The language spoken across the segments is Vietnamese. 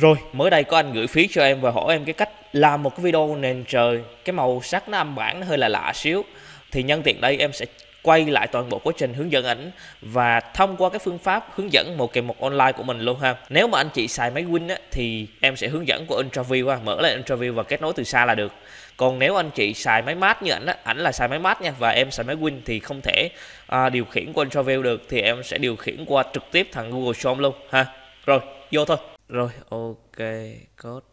Rồi, mới đây có anh gửi phí cho em và hỏi em cái cách làm một cái video nền trời, cái màu sắc nó âm bản nó hơi là lạ xíu. Thì nhân tiện đây em sẽ quay lại toàn bộ quá trình hướng dẫn ảnh và thông qua cái phương pháp hướng dẫn một kèm một online của mình luôn ha. Nếu mà anh chị xài máy Win á, thì em sẽ hướng dẫn của interview ha, mở lại interview và kết nối từ xa là được. Còn nếu anh chị xài máy mát như ảnh á, ảnh là xài máy mát nha và em xài máy Win thì không thể à, điều khiển qua interview được thì em sẽ điều khiển qua trực tiếp thằng Google Chrome luôn ha. Rồi, vô thôi rồi ok code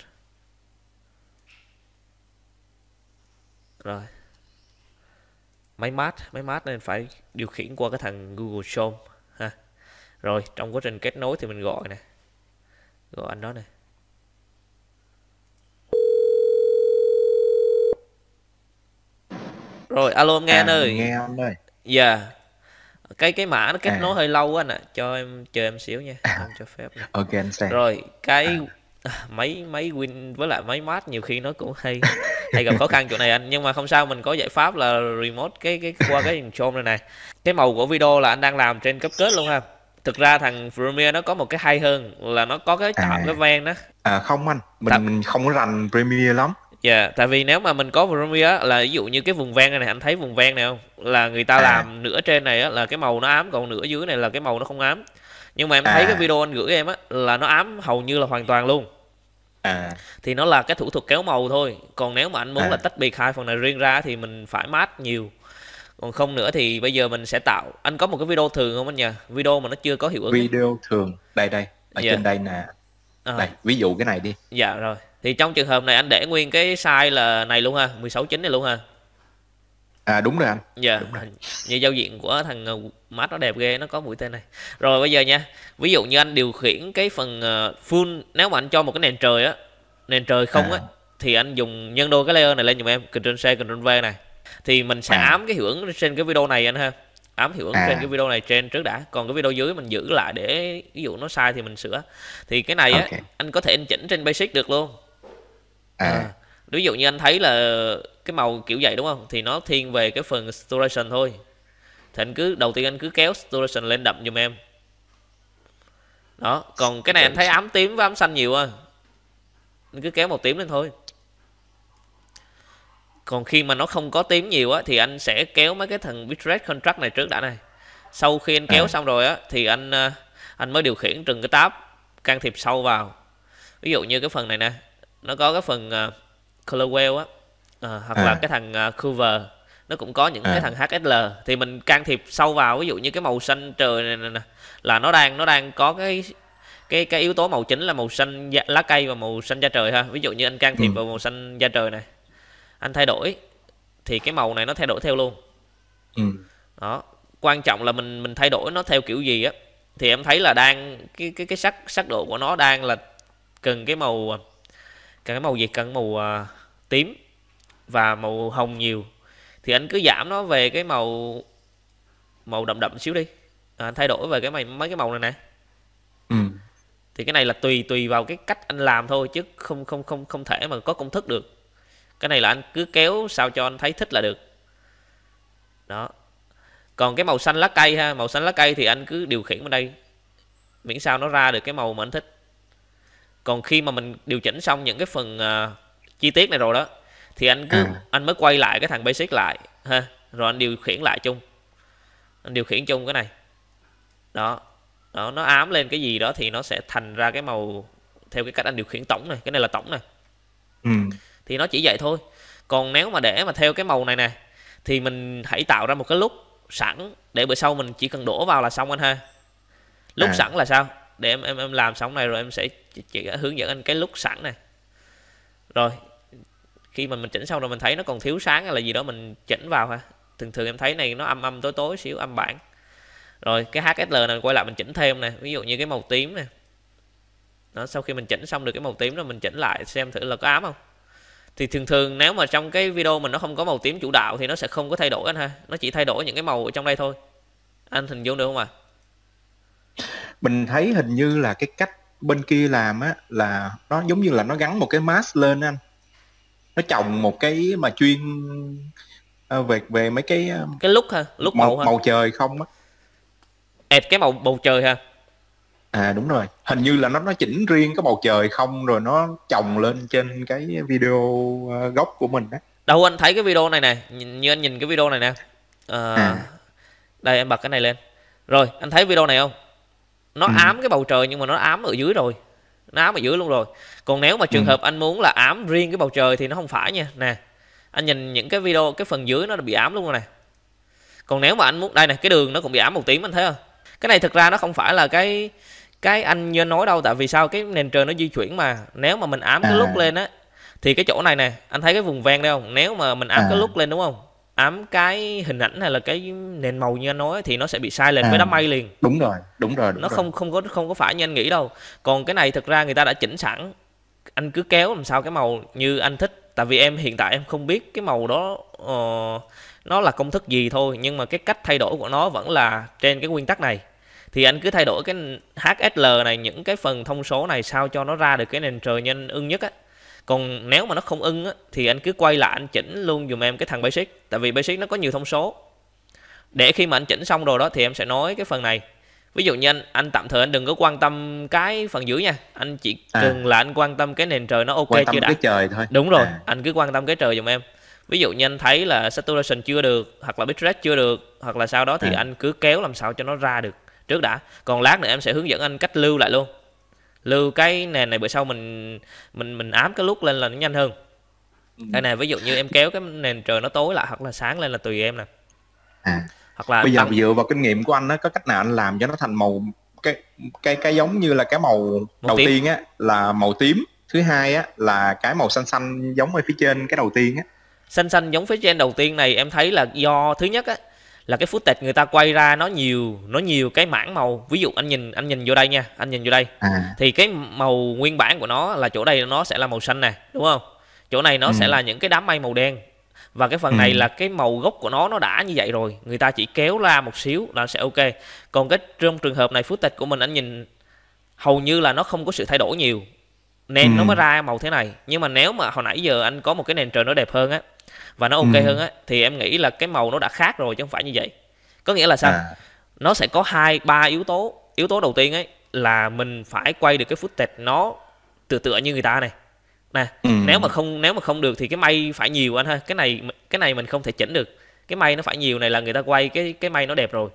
rồi máy mát máy mát nên phải điều khiển qua cái thằng Google Chrome ha rồi trong quá trình kết nối thì mình gọi nè gọi anh đó này rồi alo em nghe à, anh ơi nghe anh ơi dạ yeah cái cái mã nó kết à. nối hơi lâu quá nè cho em chờ em xíu nha à. không cho phép ok anh xem rồi cái à. máy máy win với lại máy mát nhiều khi nó cũng hay hay gặp khó khăn chỗ này anh nhưng mà không sao mình có giải pháp là remote cái cái qua cái control này này cái màu của video là anh đang làm trên cấp kết luôn ha thực ra thằng Premiere nó có một cái hay hơn là nó có cái tạo à. cái ven đó à không anh mình, Thật... mình không có rành Premiere lắm Dạ, yeah, tại vì nếu mà mình có Vermeer là ví dụ như cái vùng ven này, này anh thấy vùng ven này không? Là người ta à. làm nửa trên này á là cái màu nó ám còn nửa dưới này là cái màu nó không ám. Nhưng mà em à. thấy cái video anh gửi em á là nó ám hầu như là hoàn toàn luôn. À. Thì nó là cái thủ thuật kéo màu thôi. Còn nếu mà anh muốn à. là tách biệt hai phần này riêng ra thì mình phải mát nhiều. Còn không nữa thì bây giờ mình sẽ tạo. Anh có một cái video thường không anh nhỉ? Video mà nó chưa có hiệu ứng. Video ấy. thường. Đây đây, ở Yeah. Dạ. trên đây nè. À. Đây, ví dụ cái này đi. Dạ rồi thì trong trường hợp này anh để nguyên cái size là này luôn ha 16 9 này luôn ha à đúng rồi anh dạ yeah. như giao diện của thằng ờ, mát nó đẹp ghê nó có mũi tên này rồi bây giờ nha ví dụ như anh điều khiển cái phần ờ, full nếu mà anh cho một cái nền trời á nền trời không à. á thì anh dùng nhân đôi cái layer này lên dùm em Ctrl C Ctrl V này thì mình sẽ à. ám cái hiệu ứng trên cái video này anh ha ám hiệu ứng à. trên cái video này trên trước đã còn cái video dưới mình giữ lại để ví dụ nó sai thì mình sửa thì cái này okay. á anh có thể anh chỉnh trên basic được luôn à, à ví dụ như anh thấy là cái màu kiểu vậy đúng không thì nó thiên về cái phần saturation thôi thì anh cứ đầu tiên anh cứ kéo saturation lên đậm giùm em đó còn cái này anh thấy ám tím với ám xanh nhiều à anh cứ kéo màu tím lên thôi còn khi mà nó không có tím nhiều á thì anh sẽ kéo mấy cái thằng bitrate contract này trước đã này sau khi anh kéo à. xong rồi á thì anh à, anh mới điều khiển từng cái tab can thiệp sâu vào ví dụ như cái phần này nè nó có cái phần uh, ờ, Clowell á uh, hoặc à. là cái thằng uh, ờ, Cover nó cũng có những à. cái thằng HSL thì mình can thiệp sâu vào ví dụ như cái màu xanh trời này, này, này là nó đang nó đang có cái cái cái yếu tố màu chính là màu xanh da, lá cây và màu xanh da trời ha ví dụ như anh can thiệp ừ. vào màu xanh da trời này anh thay đổi thì cái màu này nó thay đổi theo luôn ừ. đó quan trọng là mình mình thay đổi nó theo kiểu gì á thì em thấy là đang cái cái cái sắc sắc độ của nó đang là cần cái màu cần màu gì cần màu uh, tím và màu hồng nhiều thì anh cứ giảm nó về cái màu màu đậm đậm xíu đi à, anh thay đổi về cái mày mấy cái màu này nè ừ. thì cái này là tùy tùy vào cái cách anh làm thôi chứ không không không không thể mà có công thức được cái này là anh cứ kéo sao cho anh thấy thích là được đó còn cái màu xanh lá cây ha màu xanh lá cây thì anh cứ điều khiển vào đây miễn sao nó ra được cái màu mà anh thích còn khi mà mình điều chỉnh xong những cái phần uh, chi tiết này rồi đó thì anh cứ à. anh mới quay lại cái thằng basic lại ha rồi anh điều khiển lại chung anh điều khiển chung cái này đó đó nó ám lên cái gì đó thì nó sẽ thành ra cái màu theo cái cách anh điều khiển tổng này cái này là tổng này ừ. thì nó chỉ vậy thôi còn nếu mà để mà theo cái màu này nè thì mình hãy tạo ra một cái lúc sẵn để bữa sau mình chỉ cần đổ vào là xong anh ha lúc à. sẵn là sao để em em em làm xong này rồi em sẽ chỉ hướng dẫn anh cái lúc sẵn này rồi khi mà mình chỉnh xong rồi mình thấy nó còn thiếu sáng hay là gì đó mình chỉnh vào ha thường thường em thấy này nó âm âm tối tối xíu âm bản rồi cái HSL này quay lại mình chỉnh thêm này ví dụ như cái màu tím này đó, sau khi mình chỉnh xong được cái màu tím rồi mình chỉnh lại xem thử là có ám không thì thường thường nếu mà trong cái video mình nó không có màu tím chủ đạo thì nó sẽ không có thay đổi anh ha nó chỉ thay đổi những cái màu ở trong đây thôi anh hình dung được không ạ à? mình thấy hình như là cái cách bên kia làm á là nó giống như là nó gắn một cái mask lên anh nó trồng một cái mà chuyên ờ, về về mấy cái ờ, cái lúc ha lúc màu màu, hả? màu trời không á ẹt cái màu bầu trời ha à đúng rồi hình như là nó nó chỉnh riêng cái bầu trời không rồi nó trồng lên trên cái video ờ, gốc của mình đó đâu anh thấy cái video này nè như anh nhìn cái video này nè à, à. đây em bật cái này lên rồi anh thấy video này không nó ừ. ám cái bầu trời nhưng mà nó ám ở dưới rồi nó ám ở dưới luôn rồi còn nếu mà trường ừ. hợp anh muốn là ám riêng cái bầu trời thì nó không phải nha nè anh nhìn những cái video cái phần dưới nó bị ám luôn rồi nè còn nếu mà anh muốn đây này cái đường nó cũng bị ám một tím anh thấy không cái này thực ra nó không phải là cái cái anh như nói đâu tại vì sao cái nền trời nó di chuyển mà nếu mà mình ám à. cái lúc à. lên á thì cái chỗ này nè anh thấy cái vùng ven đây không nếu mà mình ám à. cái lúc lên đúng không ám cái hình ảnh hay là cái nền màu như anh nói thì nó sẽ bị sai lệch à, với đám mây liền đúng rồi đúng rồi đúng nó rồi. không không có không có phải như anh nghĩ đâu còn cái này thực ra người ta đã chỉnh sẵn anh cứ kéo làm sao cái màu như anh thích tại vì em hiện tại em không biết cái màu đó uh, nó là công thức gì thôi nhưng mà cái cách thay đổi của nó vẫn là trên cái nguyên tắc này thì anh cứ thay đổi cái HSL này những cái phần thông số này sao cho nó ra được cái nền trời nhân ưng nhất á còn nếu mà nó không ưng á, thì anh cứ quay lại anh chỉnh luôn dùm em cái thằng basic tại vì basic nó có nhiều thông số để khi mà anh chỉnh xong rồi đó thì em sẽ nói cái phần này ví dụ như anh anh tạm thời anh đừng có quan tâm cái phần dưới nha anh chỉ à. cần là anh quan tâm cái nền trời nó ok quan tâm chưa đã cái trời thôi đúng rồi à. anh cứ quan tâm cái trời dùm em ví dụ như anh thấy là saturation chưa được hoặc là bitrate chưa được hoặc là sau đó thì à. anh cứ kéo làm sao cho nó ra được trước đã còn lát nữa em sẽ hướng dẫn anh cách lưu lại luôn lưu cái nền này bữa sau mình mình mình ám cái lúc lên là nó nhanh hơn đây ừ. này ví dụ như em kéo cái nền trời nó tối lại hoặc là sáng lên là tùy em nè à. hoặc là bây giờ tăng... dựa vào kinh nghiệm của anh nó có cách nào anh làm cho nó thành màu cái cái cái giống như là cái màu, màu đầu tím. tiên á là màu tím thứ hai á là cái màu xanh xanh giống ở phía trên cái đầu tiên á xanh xanh giống phía trên đầu tiên này em thấy là do thứ nhất á là cái footage người ta quay ra nó nhiều nó nhiều cái mảng màu ví dụ anh nhìn anh nhìn vô đây nha anh nhìn vô đây à. thì cái màu nguyên bản của nó là chỗ đây nó sẽ là màu xanh này đúng không chỗ này nó ừ. sẽ là những cái đám mây màu đen và cái phần ừ. này là cái màu gốc của nó nó đã như vậy rồi người ta chỉ kéo ra một xíu là sẽ ok còn cái trong trường hợp này footage của mình anh nhìn hầu như là nó không có sự thay đổi nhiều nên ừ. nó mới ra màu thế này nhưng mà nếu mà hồi nãy giờ anh có một cái nền trời nó đẹp hơn á và nó ok ừ. hơn á thì em nghĩ là cái màu nó đã khác rồi chứ không phải như vậy có nghĩa là sao à. nó sẽ có hai ba yếu tố yếu tố đầu tiên ấy là mình phải quay được cái footage nó tựa tựa như người ta này nè ừ. nếu mà không nếu mà không được thì cái may phải nhiều anh ha cái này cái này mình không thể chỉnh được cái may nó phải nhiều này là người ta quay cái cái may nó đẹp rồi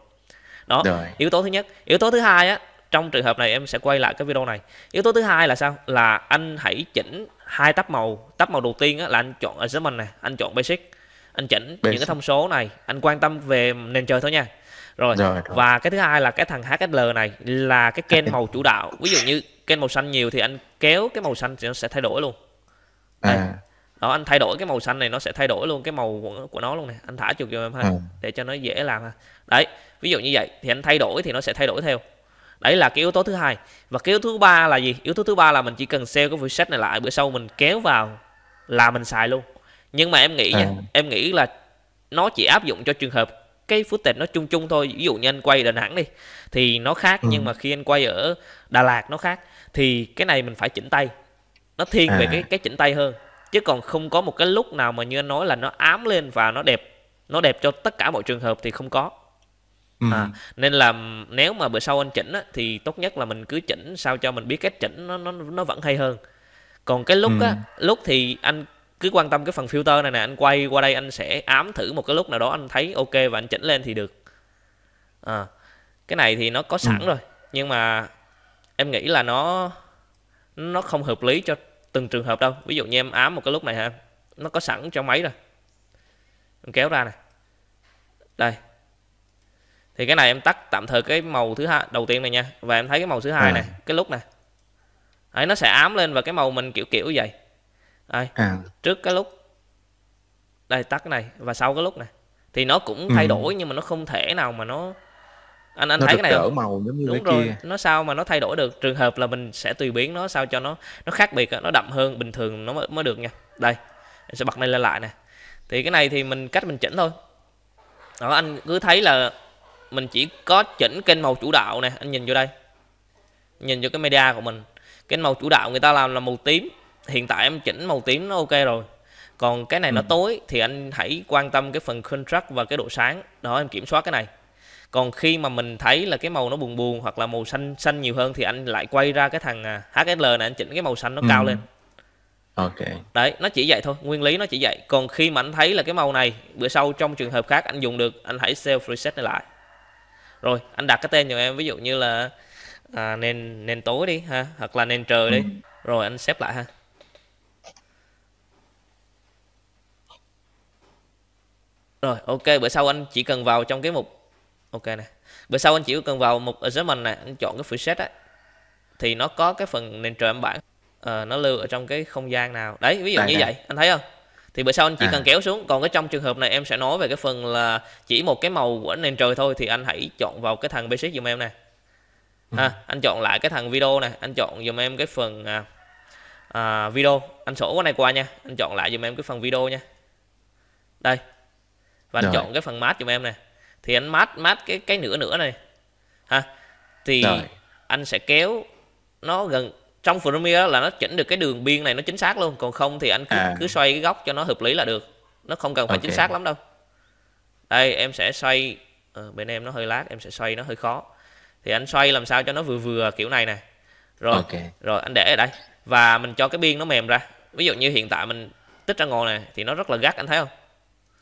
đó rồi. yếu tố thứ nhất yếu tố thứ hai á trong trường hợp này em sẽ quay lại cái video này yếu tố thứ hai là sao là anh hãy chỉnh hai tấp màu tấp màu đầu tiên là anh chọn adjustment này anh chọn basic anh chỉnh basic. những cái thông số này anh quan tâm về nền trời thôi nha rồi. rồi và cái thứ hai là cái thằng HSL này là cái kênh màu chủ đạo ví dụ như kênh màu xanh nhiều thì anh kéo cái màu xanh thì nó sẽ thay đổi luôn à. Đây. À. đó anh thay đổi cái màu xanh này nó sẽ thay đổi luôn cái màu của, nó luôn này anh thả chuột vô em ha à. để cho nó dễ làm ha đấy ví dụ như vậy thì anh thay đổi thì nó sẽ thay đổi theo đấy là cái yếu tố thứ hai và cái yếu tố thứ ba là gì yếu tố thứ ba là mình chỉ cần sell cái preset này lại bữa sau mình kéo vào là mình xài luôn nhưng mà em nghĩ nha à. em nghĩ là nó chỉ áp dụng cho trường hợp cái footage nó chung chung thôi ví dụ như anh quay đà nẵng đi thì nó khác ừ. nhưng mà khi anh quay ở đà lạt nó khác thì cái này mình phải chỉnh tay nó thiên à. về cái cái chỉnh tay hơn chứ còn không có một cái lúc nào mà như anh nói là nó ám lên và nó đẹp nó đẹp cho tất cả mọi trường hợp thì không có Ừ. À, nên là nếu mà bữa sau anh chỉnh á, thì tốt nhất là mình cứ chỉnh sao cho mình biết cách chỉnh nó nó nó vẫn hay hơn. Còn cái lúc ừ. á, lúc thì anh cứ quan tâm cái phần filter này nè, anh quay qua đây anh sẽ ám thử một cái lúc nào đó anh thấy ok và anh chỉnh lên thì được. À, cái này thì nó có sẵn ừ. rồi, nhưng mà em nghĩ là nó nó không hợp lý cho từng trường hợp đâu. Ví dụ như em ám một cái lúc này ha, nó có sẵn trong máy rồi. Em kéo ra này. Đây, thì cái này em tắt tạm thời cái màu thứ hai đầu tiên này nha và em thấy cái màu thứ hai à. này cái lúc này ấy nó sẽ ám lên và cái màu mình kiểu kiểu vậy Đây, à. trước cái lúc đây tắt cái này và sau cái lúc này thì nó cũng ừ. thay đổi nhưng mà nó không thể nào mà nó anh anh nó thấy cái này không? màu giống như đúng rồi kia. nó sao mà nó thay đổi được trường hợp là mình sẽ tùy biến nó sao cho nó nó khác biệt nó đậm hơn bình thường nó mới, mới được nha đây em sẽ bật này lên lại nè thì cái này thì mình cách mình chỉnh thôi đó anh cứ thấy là mình chỉ có chỉnh kênh màu chủ đạo nè anh nhìn vô đây nhìn vô cái media của mình cái màu chủ đạo người ta làm là màu tím hiện tại em chỉnh màu tím nó ok rồi còn cái này ừ. nó tối thì anh hãy quan tâm cái phần contrast và cái độ sáng đó em kiểm soát cái này còn khi mà mình thấy là cái màu nó buồn buồn hoặc là màu xanh xanh nhiều hơn thì anh lại quay ra cái thằng à, HSL này anh chỉnh cái màu xanh nó ừ. cao lên ok đấy nó chỉ vậy thôi nguyên lý nó chỉ vậy còn khi mà anh thấy là cái màu này bữa sau trong trường hợp khác anh dùng được anh hãy self reset này lại rồi anh đặt cái tên cho em ví dụ như là à, nền nền tối đi ha hoặc là nền trời đi ừ. rồi anh xếp lại ha rồi ok bữa sau anh chỉ cần vào trong cái mục ok nè bữa sau anh chỉ cần vào mục adjustment này anh chọn cái preset á thì nó có cái phần nền trời âm bản à, ờ, nó lưu ở trong cái không gian nào đấy ví dụ đây, như đây. vậy anh thấy không thì bữa sau anh chỉ à. cần kéo xuống còn cái trong trường hợp này em sẽ nói về cái phần là chỉ một cái màu của nền trời thôi thì anh hãy chọn vào cái thằng basic dùm em này à, ừ. anh chọn lại cái thằng video này anh chọn dùm em cái phần à, à, video anh sổ cái này qua nha anh chọn lại dùm em cái phần video nha đây và anh Rồi. chọn cái phần mát dùm em này thì anh mát mát cái cái nửa nửa này ha thì Rồi. anh sẽ kéo nó gần trong Premiere là nó chỉnh được cái đường biên này nó chính xác luôn còn không thì anh cứ, à. cứ xoay cái góc cho nó hợp lý là được nó không cần phải okay. chính xác lắm đâu đây em sẽ xoay à, bên em nó hơi lát em sẽ xoay nó hơi khó thì anh xoay làm sao cho nó vừa vừa kiểu này này rồi okay. rồi anh để ở đây và mình cho cái biên nó mềm ra ví dụ như hiện tại mình tích ra ngồi này thì nó rất là gắt anh thấy không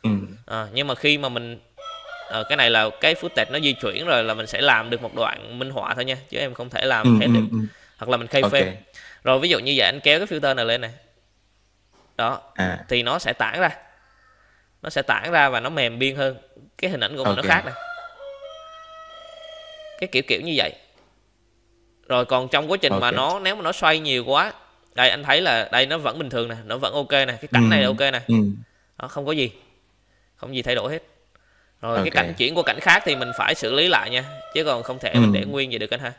ừ. à, nhưng mà khi mà mình à, cái này là cái footage nó di chuyển rồi là mình sẽ làm được một đoạn minh họa thôi nha chứ em không thể làm ừ, hết ừ, được ừ hoặc là mình khay okay. phê rồi ví dụ như vậy anh kéo cái filter này lên này đó à. thì nó sẽ tản ra nó sẽ tản ra và nó mềm biên hơn cái hình ảnh của mình okay. nó khác này cái kiểu kiểu như vậy rồi còn trong quá trình okay. mà nó nếu mà nó xoay nhiều quá đây anh thấy là đây nó vẫn bình thường nè nó vẫn ok nè cái cảnh ừ. này là ừ. ok nè ừ. không có gì không gì thay đổi hết rồi okay. cái cảnh chuyển qua cảnh khác thì mình phải xử lý lại nha chứ còn không thể ừ. mình để ừ. nguyên vậy được anh ha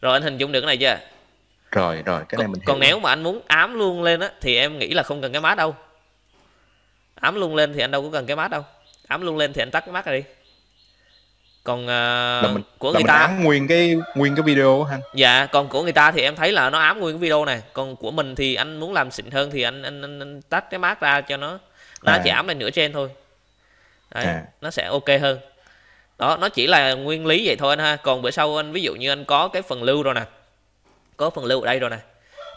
rồi anh hình dung được cái này chưa rồi rồi cái này mình còn nếu mà anh muốn ám luôn lên á thì em nghĩ là không cần cái mát đâu ám luôn lên thì anh đâu có cần cái mát đâu ám luôn lên thì anh tắt cái mát đi còn uh, là mình, của là người mình ta ám nguyên cái nguyên cái video hả? dạ còn của người ta thì em thấy là nó ám nguyên cái video này còn của mình thì anh muốn làm xịn hơn thì anh anh, anh, anh tách cái mát ra cho nó nó à. chỉ ám lên nửa trên thôi Đấy, à. nó sẽ ok hơn đó nó chỉ là nguyên lý vậy thôi anh ha còn bữa sau anh ví dụ như anh có cái phần lưu rồi nè có phần lưu ở đây rồi nè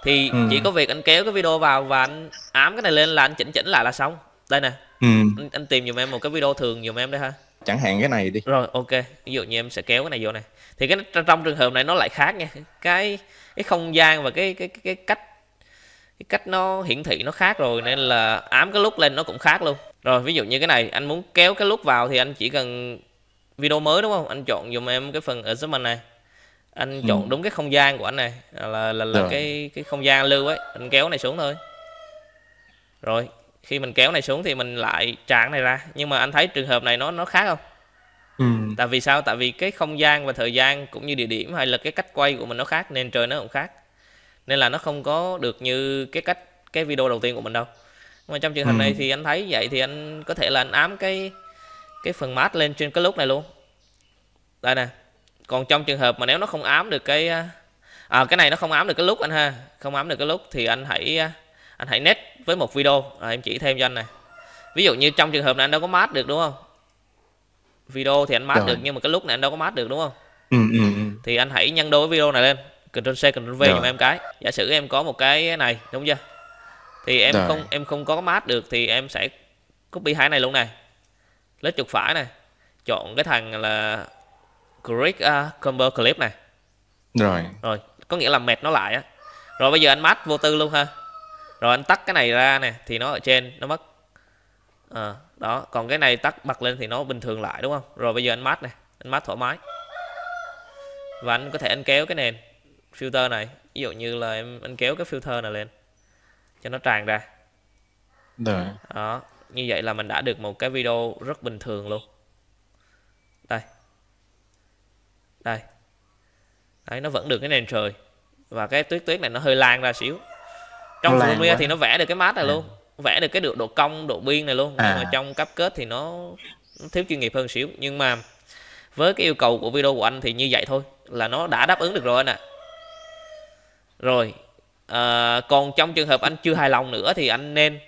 thì ừ. chỉ có việc anh kéo cái video vào và anh ám cái này lên là anh chỉnh chỉnh lại là xong đây nè ừ. anh, anh tìm giùm em một cái video thường giùm em đây ha chẳng hạn cái này đi rồi ok ví dụ như em sẽ kéo cái này vô này thì cái trong trường hợp này nó lại khác nha cái cái không gian và cái cái cái, cái cách cái cách nó hiển thị nó khác rồi nên là ám cái lúc lên nó cũng khác luôn rồi ví dụ như cái này anh muốn kéo cái lúc vào thì anh chỉ cần video mới đúng không anh chọn dùm em cái phần ở màn này anh ừ. chọn đúng cái không gian của anh này à, là là, là, là cái cái không gian lưu ấy anh kéo này xuống thôi rồi khi mình kéo này xuống thì mình lại tràn này ra nhưng mà anh thấy trường hợp này nó nó khác không Ừ. tại vì sao tại vì cái không gian và thời gian cũng như địa điểm hay là cái cách quay của mình nó khác nên trời nó cũng khác nên là nó không có được như cái cách cái video đầu tiên của mình đâu nhưng mà trong trường hợp ừ. này thì anh thấy vậy thì anh có thể là anh ám cái cái phần mát lên trên cái lúc này luôn đây nè còn trong trường hợp mà nếu nó không ám được cái à, cái này nó không ám được cái lúc anh ha không ám được cái lúc thì anh hãy anh hãy nét với một video à, em chỉ thêm cho anh này ví dụ như trong trường hợp này anh đâu có mát được đúng không video thì anh mát được nhưng mà cái lúc này anh đâu có mát được đúng không ừ, ừ, ừ. thì anh hãy nhân đôi video này lên Ctrl C Ctrl V giùm em cái giả sử em có một cái này đúng chưa thì em Rồi. không em không có mát được thì em sẽ copy hai này luôn này lết chuột phải này chọn cái thằng là Greek uh, combo clip này rồi rồi có nghĩa là mệt nó lại á rồi bây giờ anh mát vô tư luôn ha rồi anh tắt cái này ra nè thì nó ở trên nó mất à, đó còn cái này tắt bật lên thì nó bình thường lại đúng không rồi bây giờ anh mát này anh mát thoải mái và anh có thể anh kéo cái nền filter này ví dụ như là em anh kéo cái filter này lên cho nó tràn ra được đó như vậy là mình đã được một cái video rất bình thường luôn đây đây đấy nó vẫn được cái nền trời và cái tuyết tuyết này nó hơi lan ra xíu trong Colombia thì nó vẽ được cái mát này à. luôn vẽ được cái độ độ cong độ biên này luôn à. nhưng mà trong cấp kết thì nó, nó thiếu chuyên nghiệp hơn xíu nhưng mà với cái yêu cầu của video của anh thì như vậy thôi là nó đã đáp ứng được rồi anh ạ à. rồi à, còn trong trường hợp anh chưa hài lòng nữa thì anh nên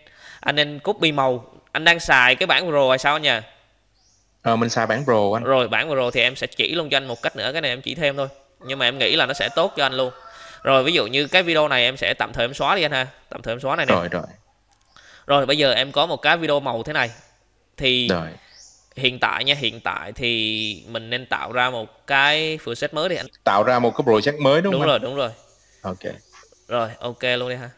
anh nên copy màu anh đang xài cái bản pro hay sao nha ờ mình xài bản pro anh rồi bản pro thì em sẽ chỉ luôn cho anh một cách nữa cái này em chỉ thêm thôi nhưng mà em nghĩ là nó sẽ tốt cho anh luôn rồi ví dụ như cái video này em sẽ tạm thời em xóa đi anh ha tạm thời em xóa này nè rồi rồi rồi bây giờ em có một cái video màu thế này thì rồi. hiện tại nha hiện tại thì mình nên tạo ra một cái project mới đi anh tạo ra một cái project mới đúng, đúng không đúng rồi đúng rồi ok rồi ok luôn đi ha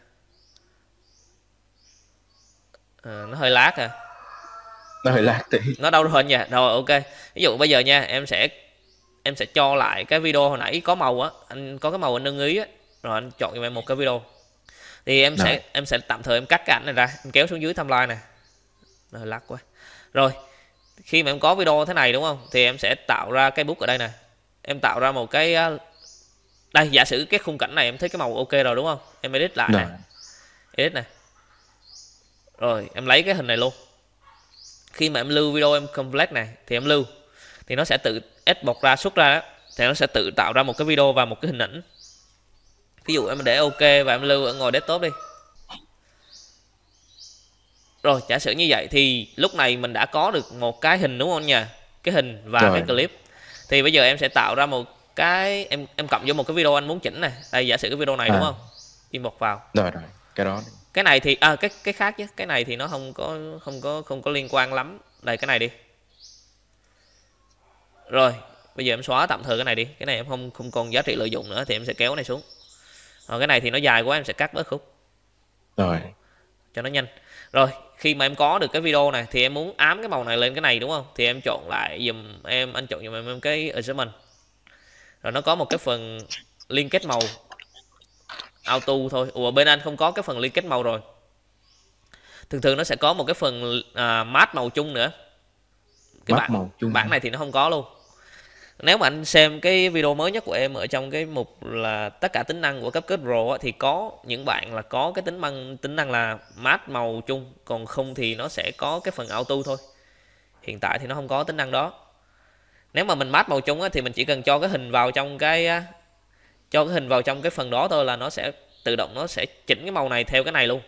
Ờ, nó hơi lát à nó hơi lát tí nó đâu rồi nha rồi ok ví dụ bây giờ nha em sẽ em sẽ cho lại cái video hồi nãy có màu á anh có cái màu anh ưng ý á rồi anh chọn cho em một cái video thì em rồi. sẽ em sẽ tạm thời em cắt cái ảnh này ra em kéo xuống dưới timeline nè nó hơi lắc quá rồi khi mà em có video thế này đúng không thì em sẽ tạo ra cái bút ở đây nè em tạo ra một cái ờ, đây giả sử cái khung cảnh này em thấy cái màu ok rồi đúng không em edit lại nè edit này rồi em lấy cái hình này luôn khi mà em lưu video em complete này thì em lưu thì nó sẽ tự export ra xuất ra đó. thì nó sẽ tự tạo ra một cái video và một cái hình ảnh ví dụ em để ok và em lưu ở ngồi desktop đi rồi giả sử như vậy thì lúc này mình đã có được một cái hình đúng không nhỉ cái hình và Trời. cái clip thì bây giờ em sẽ tạo ra một cái em em cộng vô một cái video anh muốn chỉnh này đây giả sử cái video này à. đúng không inbox vào rồi rồi cái đó cái này thì à, cái cái khác chứ cái này thì nó không có không có không có liên quan lắm đây cái này đi rồi bây giờ em xóa tạm thời cái này đi cái này em không không còn giá trị lợi dụng nữa thì em sẽ kéo cái này xuống rồi cái này thì nó dài quá em sẽ cắt bớt khúc rồi cho nó nhanh rồi khi mà em có được cái video này thì em muốn ám cái màu này lên cái này đúng không thì em chọn lại dùm em anh chọn dùm em cái adjustment rồi nó có một cái phần liên kết màu auto thôi ủa bên anh không có cái phần liên kết màu rồi thường thường nó sẽ có một cái phần à, mát màu chung nữa cái mát bản màu chung bản này thì nó không có luôn nếu mà anh xem cái video mới nhất của em ở trong cái mục là tất cả tính năng của cấp kết pro thì có những bạn là có cái tính năng tính năng là mát màu chung còn không thì nó sẽ có cái phần auto thôi hiện tại thì nó không có tính năng đó nếu mà mình mát màu chung á, thì mình chỉ cần cho cái hình vào trong cái cho cái hình vào trong cái phần đó thôi là nó sẽ tự động nó sẽ chỉnh cái màu này theo cái này luôn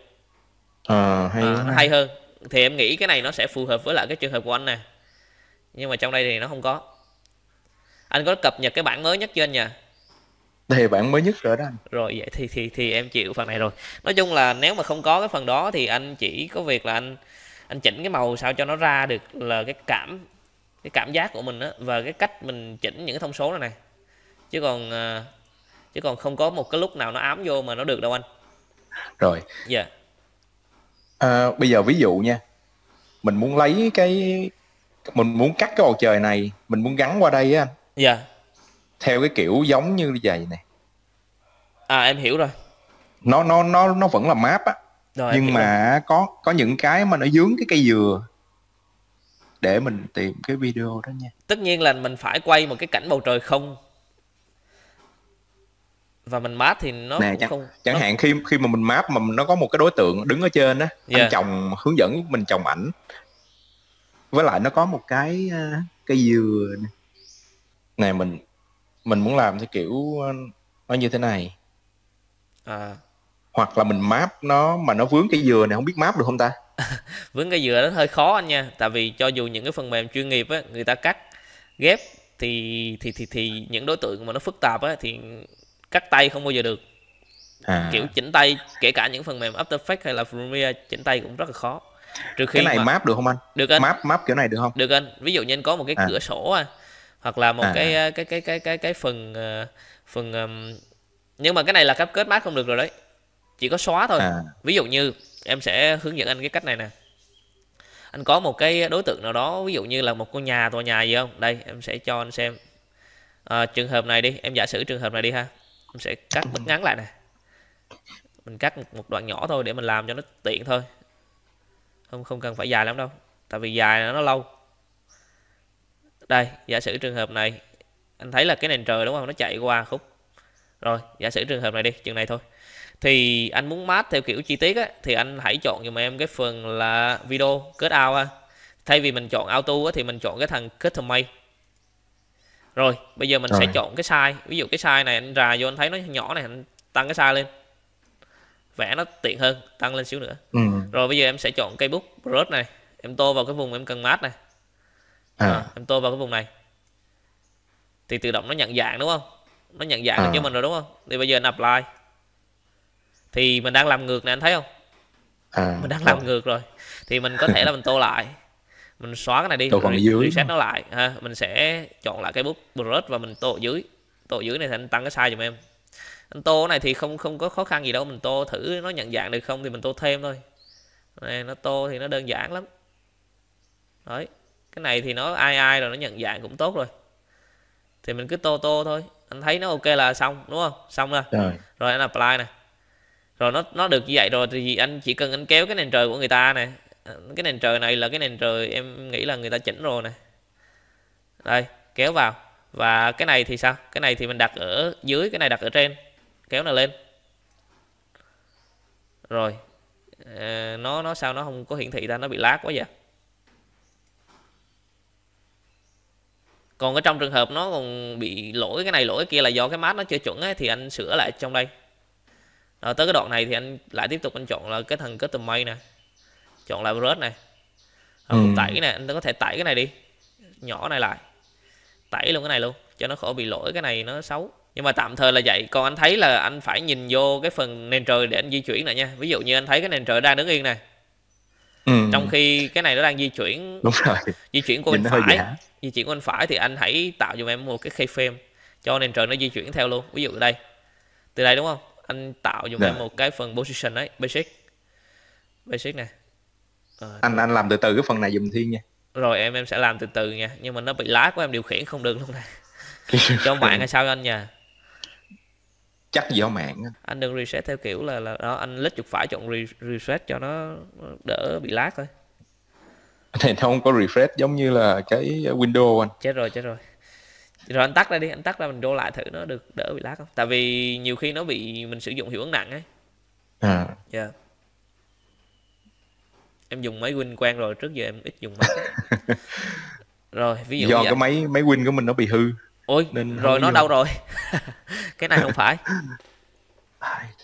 à, hay, à, ờ, hay. hay hơn thì em nghĩ cái này nó sẽ phù hợp với lại cái trường hợp của anh nè nhưng mà trong đây thì nó không có anh có cập nhật cái bản mới nhất chưa anh nhỉ thì bản mới nhất rồi đó anh rồi vậy thì thì thì em chịu phần này rồi nói chung là nếu mà không có cái phần đó thì anh chỉ có việc là anh anh chỉnh cái màu sao cho nó ra được là cái cảm cái cảm giác của mình á và cái cách mình chỉnh những cái thông số này này chứ còn à, chứ còn không có một cái lúc nào nó ám vô mà nó được đâu anh rồi dạ yeah. à, bây giờ ví dụ nha mình muốn lấy cái mình muốn cắt cái bầu trời này mình muốn gắn qua đây á dạ theo cái kiểu giống như vậy này à em hiểu rồi nó nó nó nó vẫn là map á rồi, nhưng mà rồi. có có những cái mà nó dướng cái cây dừa để mình tìm cái video đó nha tất nhiên là mình phải quay một cái cảnh bầu trời không và mình map thì nó nè, cũng chẳng, không chẳng nó... hạn khi khi mà mình map mà nó có một cái đối tượng đứng ở trên á yeah. anh dạ. chồng hướng dẫn mình chồng ảnh với lại nó có một cái ờ, cái dừa này, này mình mình muốn làm theo kiểu ờ, nó như thế này à. hoặc là mình map nó mà nó vướng cái dừa này không biết map được không ta vướng cái dừa nó hơi khó anh nha tại vì cho dù những cái phần mềm chuyên nghiệp á người ta cắt ghép thì thì thì thì những đối tượng mà nó phức tạp á thì cắt tay không bao giờ được à. kiểu chỉnh tay kể cả những phần mềm After Effects hay là Premiere chỉnh tay cũng rất là khó trừ khi cái này mà... map được không anh được anh map map kiểu này được không được anh ví dụ như anh có một cái à. cửa sổ à hoặc là một à. cái à, cái cái cái cái cái phần à, phần nhưng mà cái này là cấp kết mát không được rồi đấy chỉ có xóa thôi à. ví dụ như em sẽ hướng dẫn anh cái cách này nè anh có một cái đối tượng nào đó ví dụ như là một con nhà tòa nhà gì không đây em sẽ cho anh xem à, trường hợp này đi em giả sử trường hợp này đi ha mình sẽ cắt bức ừ. ngắn lại này mình cắt một, đoạn nhỏ thôi để mình làm cho nó tiện thôi không không cần phải dài lắm đâu tại vì dài nó lâu đây giả sử trường hợp này anh thấy là cái nền trời đúng không nó chạy qua khúc rồi giả sử trường hợp này đi chừng này thôi thì anh muốn mát theo kiểu chi tiết á, thì anh hãy chọn dùm em cái phần là video kết ao, ha. thay vì mình chọn auto á, thì mình chọn cái thằng customize rồi bây giờ mình rồi. sẽ chọn cái size ví dụ cái size này anh rà vô anh thấy nó nhỏ này anh tăng cái size lên vẽ nó tiện hơn tăng lên xíu nữa ừ. rồi bây giờ em sẽ chọn cây bút brush này em tô vào cái vùng em cần mát này à. À, em tô vào cái vùng này thì tự động nó nhận dạng đúng không nó nhận dạng à. cho mình rồi đúng không thì bây giờ anh apply thì mình đang làm ngược này anh thấy không à. mình đang làm rồi. ngược rồi thì mình có thể là mình tô lại mình xóa cái này đi tô còn dưới reset nó lại ha mình sẽ chọn lại cái bút brush và mình tô ở dưới tô ở dưới này thì anh tăng cái size giùm em anh tô này thì không không có khó khăn gì đâu mình tô thử nó nhận dạng được không thì mình tô thêm thôi này nó tô thì nó đơn giản lắm đấy cái này thì nó ai ai rồi nó nhận dạng cũng tốt rồi thì mình cứ tô tô thôi anh thấy nó ok là xong đúng không xong rồi rồi, rồi anh apply nè rồi nó nó được như vậy rồi thì anh chỉ cần anh kéo cái nền trời của người ta nè cái nền trời này là cái nền trời em nghĩ là người ta chỉnh rồi nè đây kéo vào và cái này thì sao cái này thì mình đặt ở dưới cái này đặt ở trên kéo này lên rồi ờ, nó nó sao nó không có hiển thị ra nó bị lát quá vậy còn ở trong trường hợp nó còn bị lỗi cái này lỗi kia là do cái mát nó chưa chuẩn ấy, thì anh sửa lại trong đây rồi tới cái đoạn này thì anh lại tiếp tục anh chọn là cái thằng custom made nè chọn là brush này ờ, ừ. tẩy cái này anh có thể tẩy cái này đi nhỏ này lại tẩy luôn cái này luôn cho nó khỏi bị lỗi cái này nó xấu nhưng mà tạm thời là vậy còn anh thấy là anh phải nhìn vô cái phần nền trời để anh di chuyển lại nha ví dụ như anh thấy cái nền trời đang đứng yên này ừ. trong khi cái này nó đang di chuyển đúng rồi di chuyển của bên phải di chuyển của bên phải thì anh hãy tạo dùm em một cái khay frame cho nền trời nó di chuyển theo luôn ví dụ đây từ đây đúng không anh tạo dùm dạ. em một cái phần position đấy basic basic này à, anh anh làm từ từ cái phần này dùm thiên nha rồi em em sẽ làm từ từ nha nhưng mà nó bị lái của em điều khiển không được luôn nè cho mạng hay sao anh nha chắc do mạng anh đừng reset theo kiểu là là đó anh lít chuột phải chọn re, reset cho nó đỡ bị lag thôi này nó không có refresh giống như là cái window anh chết rồi chết rồi rồi anh tắt ra đi anh tắt ra mình vô lại thử nó được đỡ bị lag không tại vì nhiều khi nó bị mình sử dụng hiệu ứng nặng ấy à yeah dạ em dùng máy win quang rồi trước giờ em ít dùng máy rồi ví dụ do cái máy máy win của mình nó bị hư ôi nên rồi nó đâu rồi cái này không phải phải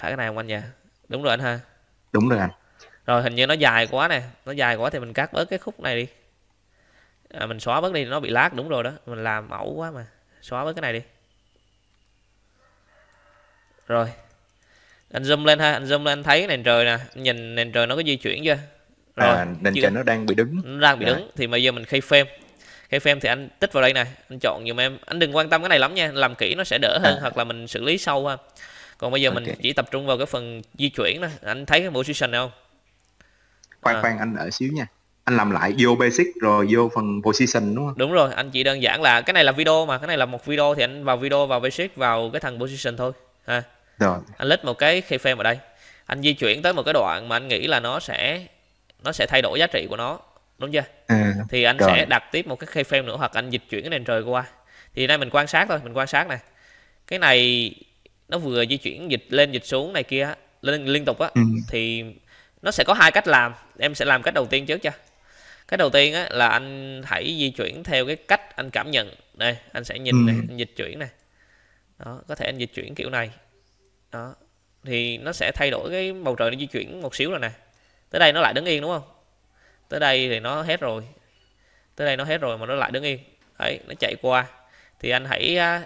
cái này không anh nhỉ đúng rồi anh ha đúng rồi anh rồi hình như nó dài quá nè nó dài quá thì mình cắt bớt cái khúc này đi à, mình xóa bớt đi nó bị lát đúng rồi đó mình làm mẫu quá mà xóa với cái này đi rồi anh zoom lên ha anh zoom lên anh thấy nền trời nè anh nhìn nền trời nó có di chuyển chưa à, rồi à, nền trời nó đang bị đứng nó đang bị dạ. đứng thì bây giờ mình khay frame khay frame thì anh tích vào đây này anh chọn dùm em anh đừng quan tâm cái này lắm nha làm kỹ nó sẽ đỡ hơn à. hoặc là mình xử lý sâu ha còn bây giờ okay. mình chỉ tập trung vào cái phần di chuyển nè, anh thấy cái position này không khoan à. khoan anh đợi xíu nha anh làm lại vô basic rồi vô phần position đúng không đúng rồi anh chỉ đơn giản là cái này là video mà cái này là một video thì anh vào video vào basic vào cái thằng position thôi ha rồi anh lít một cái keyframe ở đây anh di chuyển tới một cái đoạn mà anh nghĩ là nó sẽ nó sẽ thay đổi giá trị của nó đúng chưa ừ, thì anh rồi. sẽ đặt tiếp một cái keyframe nữa hoặc anh dịch chuyển cái nền trời qua thì đây mình quan sát thôi mình quan sát này cái này nó vừa di chuyển dịch lên dịch xuống này kia lên liên tục á ừ. thì nó sẽ có hai cách làm em sẽ làm cách đầu tiên trước chưa cái đầu tiên á, là anh hãy di chuyển theo cái cách anh cảm nhận đây anh sẽ nhìn này ừ. anh dịch chuyển này đó có thể anh dịch chuyển kiểu này đó thì nó sẽ thay đổi cái bầu trời nó di chuyển một xíu rồi nè tới đây nó lại đứng yên đúng không tới đây thì nó hết rồi tới đây nó hết rồi mà nó lại đứng yên ấy nó chạy qua thì anh hãy à,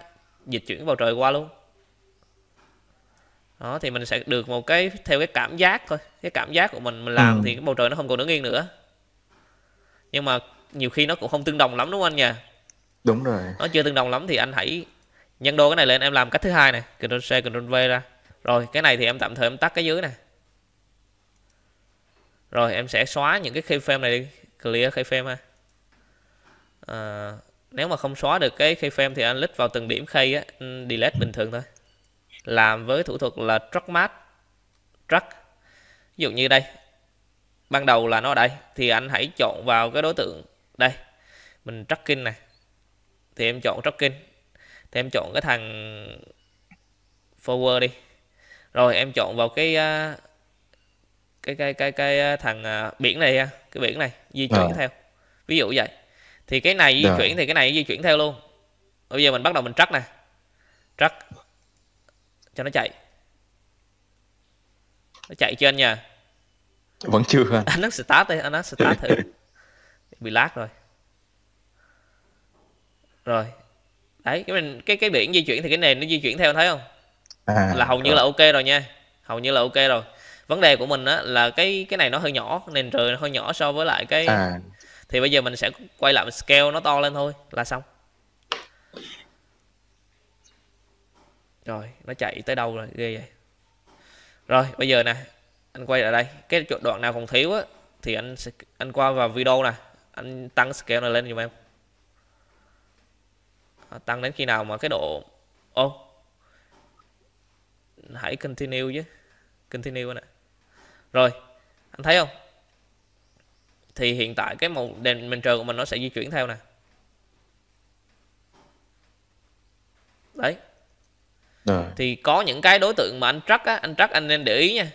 dịch chuyển bầu trời qua luôn đó thì mình sẽ được một cái theo cái cảm giác thôi cái cảm giác của mình mình làm ừ. thì cái bầu trời nó không còn đứng yên nữa nhưng mà nhiều khi nó cũng không tương đồng lắm đúng không anh nhỉ đúng rồi nó chưa tương đồng lắm thì anh hãy nhân đôi cái này lên em làm cách thứ hai này Ctrl C Ctrl V ra rồi cái này thì em tạm thời em tắt cái dưới này rồi em sẽ xóa những cái keyframe này đi clear keyframe ha à, nếu mà không xóa được cái keyframe thì anh click vào từng điểm khay á ừ, delete bình thường thôi làm với thủ thuật là track mat, track ví dụ như đây ban đầu là nó ở đây thì anh hãy chọn vào cái đối tượng đây mình tracking này thì em chọn tracking thì em chọn cái thằng forward đi rồi em chọn vào cái à, cái cái cái cái à, thằng à, biển này cái biển này di chuyển à. theo ví dụ vậy thì cái này di à. chuyển thì cái này di chuyển theo luôn bây giờ mình bắt đầu mình track nè track cho nó chạy nó chạy anh nha vẫn chưa anh anh lắc start đây anh lắc start thử bị lag rồi rồi đấy cái mình cái cái biển di chuyển thì cái nền nó di chuyển theo anh thấy không à, là hầu rồi. như là ok rồi nha hầu như là ok rồi vấn đề của mình á là cái cái này nó hơi nhỏ nền trời nó hơi nhỏ so với lại cái à. thì bây giờ mình sẽ quay lại scale nó to lên thôi là xong rồi nó chạy tới đâu rồi ghê vậy rồi bây giờ nè anh quay lại đây cái chỗ đoạn nào còn thiếu á thì anh sẽ anh qua vào video này anh tăng scale này lên dùm em à, tăng đến khi nào mà cái độ ô oh. hãy continue chứ continue anh rồi anh thấy không thì hiện tại cái màu đèn mình trời của mình nó sẽ di chuyển theo nè đấy à. thì có những cái đối tượng mà anh trắc á anh trắc anh nên để ý nha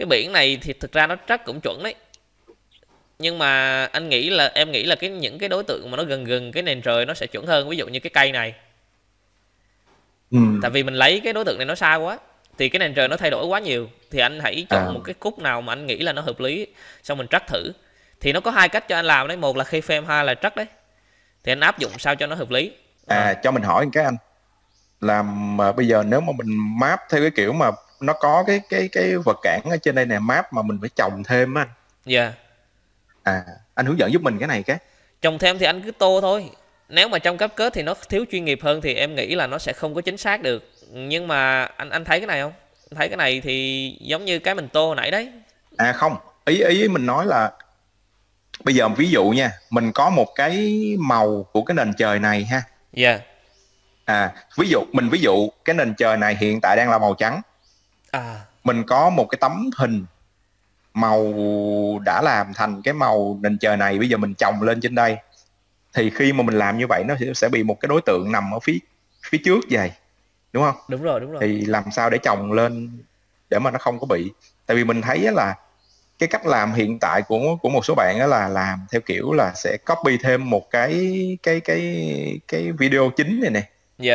cái biển này thì thực ra nó trách cũng chuẩn đấy nhưng mà anh nghĩ là em nghĩ là cái những cái đối tượng mà nó gần gần cái nền trời nó sẽ chuẩn hơn ví dụ như cái cây này ừ. tại vì mình lấy cái đối tượng này nó xa quá thì cái nền trời nó thay đổi quá nhiều thì anh hãy chọn à. một cái cúc nào mà anh nghĩ là nó hợp lý xong mình trắc thử thì nó có hai cách cho anh làm đấy một là khi frame hai là trắc đấy thì anh áp dụng sao cho nó hợp lý à, à. cho mình hỏi cái anh làm mà bây giờ nếu mà mình map theo cái kiểu mà nó có cái cái cái vật cản ở trên đây nè map mà mình phải trồng thêm anh dạ yeah. à anh hướng dẫn giúp mình cái này cái trồng thêm thì anh cứ tô thôi nếu mà trong cấp kết thì nó thiếu chuyên nghiệp hơn thì em nghĩ là nó sẽ không có chính xác được nhưng mà anh anh thấy cái này không anh thấy cái này thì giống như cái mình tô nãy đấy à không ý ý mình nói là bây giờ ví dụ nha mình có một cái màu của cái nền trời này ha dạ yeah. à ví dụ mình ví dụ cái nền trời này hiện tại đang là màu trắng à. mình có một cái tấm hình màu đã làm thành cái màu nền trời này bây giờ mình trồng lên trên đây thì khi mà mình làm như vậy nó sẽ bị một cái đối tượng nằm ở phía phía trước vậy đúng không đúng rồi đúng rồi thì làm sao để trồng lên để mà nó không có bị tại vì mình thấy là cái cách làm hiện tại của của một số bạn đó là làm theo kiểu là sẽ copy thêm một cái cái cái cái video chính này nè yeah.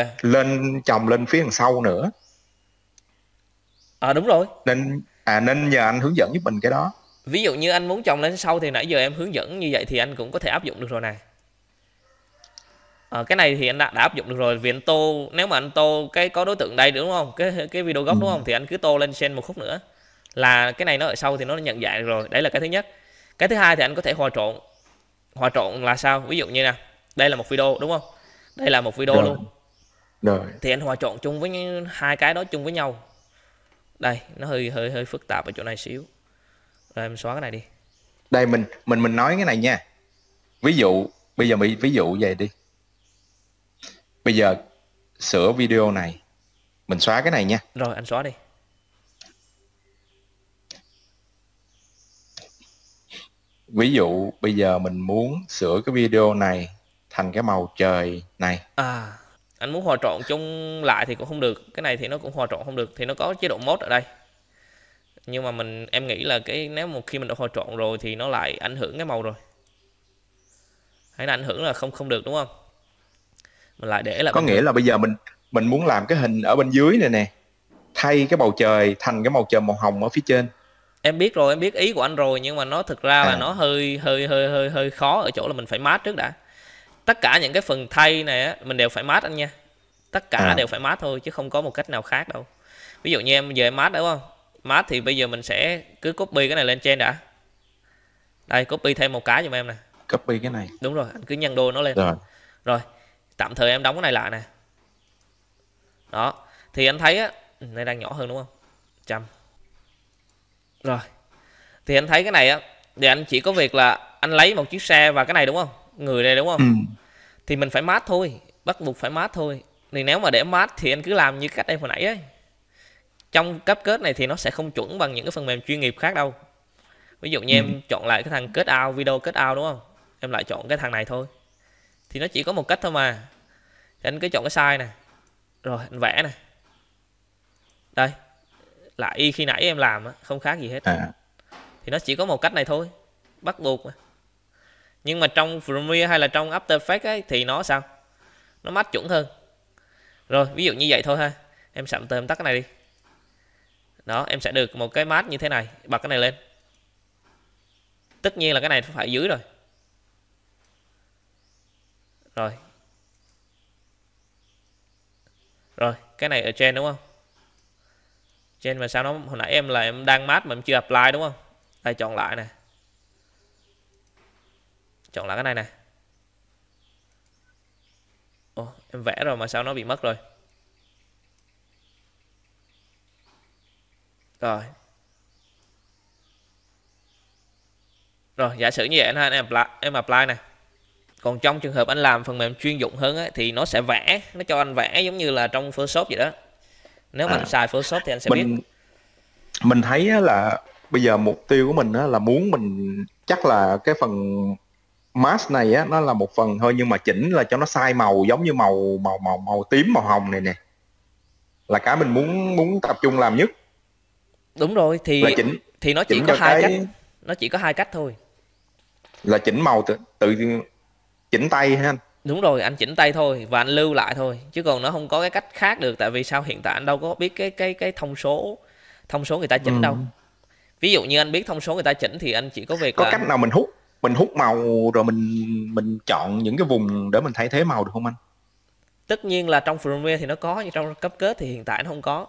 Dạ. lên trồng lên phía đằng sau nữa ờ à, đúng rồi nên à nên nhờ anh hướng dẫn giúp mình cái đó ví dụ như anh muốn trồng lên sau thì nãy giờ em hướng dẫn như vậy thì anh cũng có thể áp dụng được rồi này à, cái này thì anh đã, đã áp dụng được rồi vì tô nếu mà anh tô cái có đối tượng đây đúng không cái cái video gốc ừ. đúng không thì anh cứ tô lên trên một khúc nữa là cái này nó ở sau thì nó nhận dạng được rồi đấy là cái thứ nhất cái thứ hai thì anh có thể hòa trộn hòa trộn là sao ví dụ như nè đây là một video đúng không đây là một video rồi. luôn rồi. thì anh hòa trộn chung với hai cái đó chung với nhau đây nó hơi hơi hơi phức tạp ở chỗ này xíu rồi em xóa cái này đi đây mình mình mình nói cái này nha ví dụ bây giờ mình ví dụ vậy đi bây giờ sửa video này mình xóa cái này nha rồi anh xóa đi ví dụ bây giờ mình muốn sửa cái video này thành cái màu trời này à anh muốn hòa trộn chung lại thì cũng không được cái này thì nó cũng hòa trộn không được thì nó có chế độ mốt ở đây nhưng mà mình em nghĩ là cái nếu một khi mình đã hòa trộn rồi thì nó lại ảnh hưởng cái màu rồi hay là ảnh hưởng là không không được đúng không mình lại để là có nghĩa được. là bây giờ mình mình muốn làm cái hình ở bên dưới này nè thay cái bầu trời thành cái màu trời màu hồng ở phía trên em biết rồi em biết ý của anh rồi nhưng mà nó thực ra à. là nó hơi hơi hơi hơi hơi khó ở chỗ là mình phải mát trước đã tất cả những cái phần thay này á, mình đều phải mát anh nha tất cả à. đều phải mát thôi chứ không có một cách nào khác đâu ví dụ như em giờ em mát đúng không mát thì bây giờ mình sẽ cứ copy cái này lên trên đã đây copy thêm một cái giùm em nè copy cái này đúng rồi anh cứ nhân đôi nó lên rồi rồi tạm thời em đóng cái này lại nè đó thì anh thấy á ừ, này đang nhỏ hơn đúng không trăm rồi thì anh thấy cái này á thì anh chỉ có việc là anh lấy một chiếc xe và cái này đúng không người đây đúng không ừ. thì mình phải mát thôi bắt buộc phải mát thôi thì nếu mà để mát thì anh cứ làm như cách em hồi nãy ấy trong cấp kết này thì nó sẽ không chuẩn bằng những cái phần mềm chuyên nghiệp khác đâu ví dụ như ừ. em chọn lại cái thằng kết out video kết out đúng không em lại chọn cái thằng này thôi thì nó chỉ có một cách thôi mà thì anh cứ chọn cái size nè rồi anh vẽ nè đây lại y khi nãy em làm không khác gì hết à. thì nó chỉ có một cách này thôi bắt buộc mà nhưng mà trong Premiere hay là trong After Effects ấy thì nó sao nó mát chuẩn hơn rồi ví dụ như vậy thôi ha em sẵn em tắt cái này đi đó em sẽ được một cái mát như thế này bật cái này lên tất nhiên là cái này phải dưới rồi rồi rồi cái này ở trên đúng không trên mà sao nó hồi nãy em là em đang mát mà em chưa apply đúng không đây chọn lại này chọn lại cái này nè Ồ, em vẽ rồi mà sao nó bị mất rồi rồi rồi giả sử như vậy anh ha em apply em apply nè còn trong trường hợp anh làm phần mềm chuyên dụng hơn ấy, thì nó sẽ vẽ nó cho anh vẽ giống như là trong photoshop vậy đó nếu mà à, anh xài photoshop thì anh sẽ mình, biết mình thấy là bây giờ mục tiêu của mình là muốn mình chắc là cái phần mask này á nó là một phần thôi nhưng mà chỉnh là cho nó sai màu giống như màu màu màu màu tím màu hồng này nè là cái mình muốn muốn tập trung làm nhất đúng rồi thì là chỉnh, thì nó chỉ có hai cái... cách nó chỉ có hai cách thôi là chỉnh màu tự, tự chỉnh tay ha anh đúng rồi anh chỉnh tay thôi và anh lưu lại thôi chứ còn nó không có cái cách khác được tại vì sao hiện tại anh đâu có biết cái cái cái thông số thông số người ta chỉnh ừ. đâu ví dụ như anh biết thông số người ta chỉnh thì anh chỉ có việc có là cách nào mình hút mình hút màu rồi mình mình chọn những cái vùng để mình thay thế màu được không anh tất nhiên là trong Premiere thì nó có nhưng trong cấp kết thì hiện tại nó không có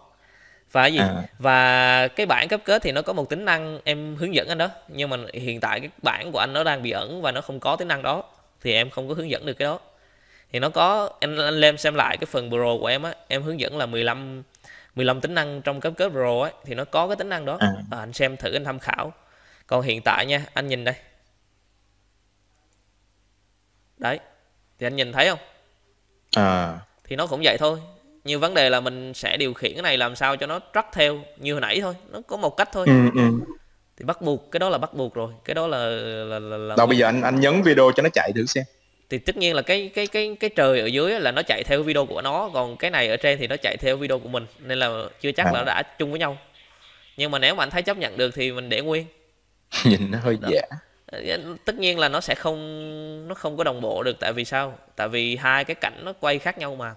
và gì à. và cái bản cấp kết thì nó có một tính năng em hướng dẫn anh đó nhưng mà hiện tại cái bản của anh nó đang bị ẩn và nó không có tính năng đó thì em không có hướng dẫn được cái đó thì nó có anh, anh lên xem lại cái phần pro của em á em hướng dẫn là 15 15 tính năng trong cấp kết pro ấy thì nó có cái tính năng đó à. À, anh xem thử anh tham khảo còn hiện tại nha anh nhìn đây đấy thì anh nhìn thấy không à thì nó cũng vậy thôi nhưng vấn đề là mình sẽ điều khiển cái này làm sao cho nó track theo như hồi nãy thôi nó có một cách thôi ừ, ừ. thì bắt buộc cái đó là bắt buộc rồi cái đó là là là, là đâu bây giờ anh anh nhấn video cho nó chạy thử xem thì tất nhiên là cái cái cái cái trời ở dưới là nó chạy theo video của nó còn cái này ở trên thì nó chạy theo video của mình nên là chưa chắc à. là nó đã chung với nhau nhưng mà nếu mà anh thấy chấp nhận được thì mình để nguyên nhìn nó hơi giả tất nhiên là nó sẽ không nó không có đồng bộ được tại vì sao tại vì hai cái cảnh nó quay khác nhau mà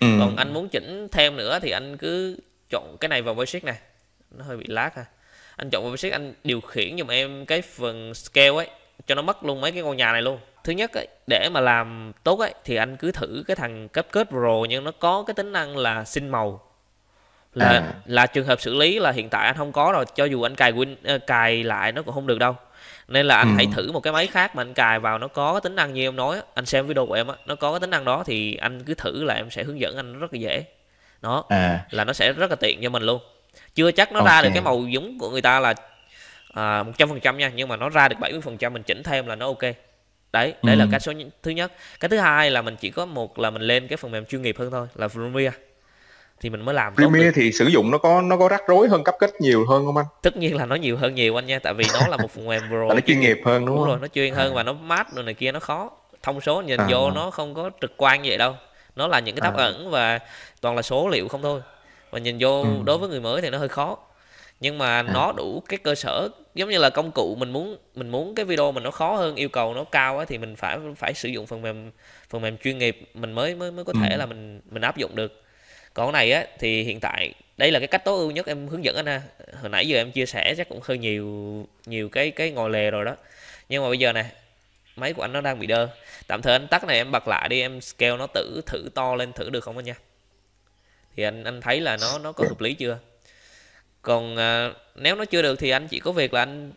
ừ. còn anh muốn chỉnh thêm nữa thì anh cứ chọn cái này vào basic này nó hơi bị lát ha anh chọn vào anh điều khiển giùm em cái phần scale ấy cho nó mất luôn mấy cái ngôi nhà này luôn thứ nhất ấy, để mà làm tốt ấy thì anh cứ thử cái thằng cấp kết pro nhưng nó có cái tính năng là xin màu là à. là trường hợp xử lý là hiện tại anh không có rồi cho dù anh cài win uh, cài lại nó cũng không được đâu nên là anh ừ. hãy thử một cái máy khác mà anh cài vào nó có cái tính năng như em nói anh xem video của em á nó có cái tính năng đó thì anh cứ thử là em sẽ hướng dẫn anh rất là dễ nó à. là nó sẽ rất là tiện cho mình luôn chưa chắc nó okay. ra được cái màu giống của người ta là à, một trăm phần trăm nha nhưng mà nó ra được 70% phần trăm mình chỉnh thêm là nó ok đấy đấy ừ. là cái số thứ nhất cái thứ hai là mình chỉ có một là mình lên cái phần mềm chuyên nghiệp hơn thôi là Premiere thì mình mới làm Premiere thì sử dụng nó có nó có rắc rối hơn cấp kết nhiều hơn không anh? Tất nhiên là nó nhiều hơn nhiều anh nha tại vì nó là một phần mềm pro. nó chuyên nghiệp hơn đúng, đúng không? rồi, nó chuyên hơn à. và nó mát rồi này kia nó khó. Thông số nhìn à, vô nó không có trực quan như vậy đâu. Nó là những cái đáp à. ẩn và toàn là số liệu không thôi. Và nhìn vô ừ. đối với người mới thì nó hơi khó. Nhưng mà à. nó đủ cái cơ sở giống như là công cụ mình muốn mình muốn cái video mình nó khó hơn yêu cầu nó cao á thì mình phải phải sử dụng phần mềm phần mềm chuyên nghiệp mình mới mới mới có thể ừ. là mình mình áp dụng được còn này á thì hiện tại đây là cái cách tối ưu nhất em hướng dẫn anh ha hồi nãy giờ em chia sẻ chắc cũng hơi nhiều nhiều cái cái ngồi lề rồi đó nhưng mà bây giờ nè máy của anh nó đang bị đơ tạm thời anh tắt này em bật lại đi em scale nó thử thử to lên thử được không anh nha thì anh anh thấy là nó nó có hợp lý chưa còn à, nếu nó chưa được thì anh chỉ có việc là anh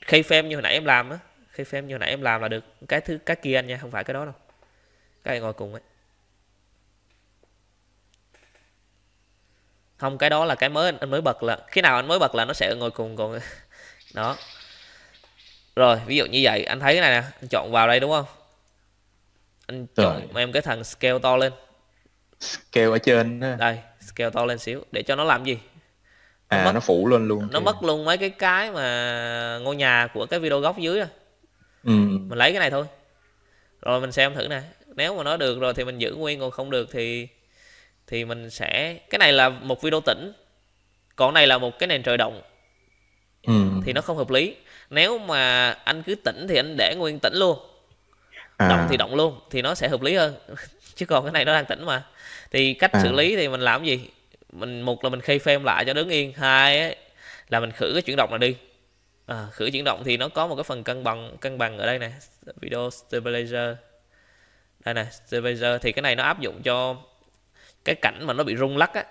khi phim như hồi nãy em làm á khi phim như hồi nãy em làm là được cái thứ cái kia anh nha không phải cái đó đâu cái này ngồi cùng ấy không cái đó là cái mới anh mới bật là khi nào anh mới bật là nó sẽ ngồi cùng còn đó rồi ví dụ như vậy anh thấy cái này nè anh chọn vào đây đúng không anh chọn Trời. em cái thằng scale to lên scale ở trên đây scale to lên xíu để cho nó làm gì nó à mất, nó phủ lên luôn nó kìa. mất luôn mấy cái cái mà ngôi nhà của cái video góc dưới rồi ừ. mình lấy cái này thôi rồi mình xem thử nè nếu mà nó được rồi thì mình giữ nguyên còn không được thì thì mình sẽ cái này là một video tĩnh còn này là một cái nền trời động ừ. thì nó không hợp lý nếu mà anh cứ tĩnh thì anh để nguyên tĩnh luôn à. động thì động luôn thì nó sẽ hợp lý hơn chứ còn cái này nó đang tĩnh mà thì cách à. xử lý thì mình làm gì mình một là mình khay phim lại cho đứng yên hai ấy, là mình khử cái chuyển động này đi à, khử chuyển động thì nó có một cái phần cân bằng cân bằng ở đây nè video stabilizer đây nè stabilizer thì cái này nó áp dụng cho cái cảnh mà nó bị rung lắc á